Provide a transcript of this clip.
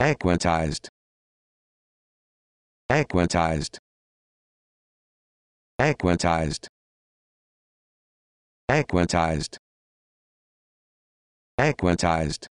Equitized. Equitized. Equitized. Equitized. Equitized.